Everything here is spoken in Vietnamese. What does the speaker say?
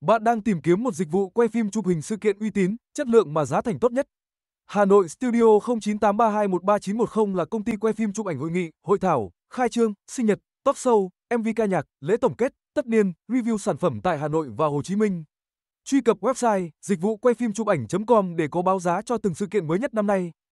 Bạn đang tìm kiếm một dịch vụ quay phim chụp hình sự kiện uy tín, chất lượng mà giá thành tốt nhất. Hà Nội Studio 0983213910 là công ty quay phim chụp ảnh hội nghị, hội thảo, khai trương, sinh nhật, talk show, MV ca nhạc, lễ tổng kết, tất niên, review sản phẩm tại Hà Nội và Hồ Chí Minh. Truy cập website dịch vụ quay phim chụp ảnh.com để có báo giá cho từng sự kiện mới nhất năm nay.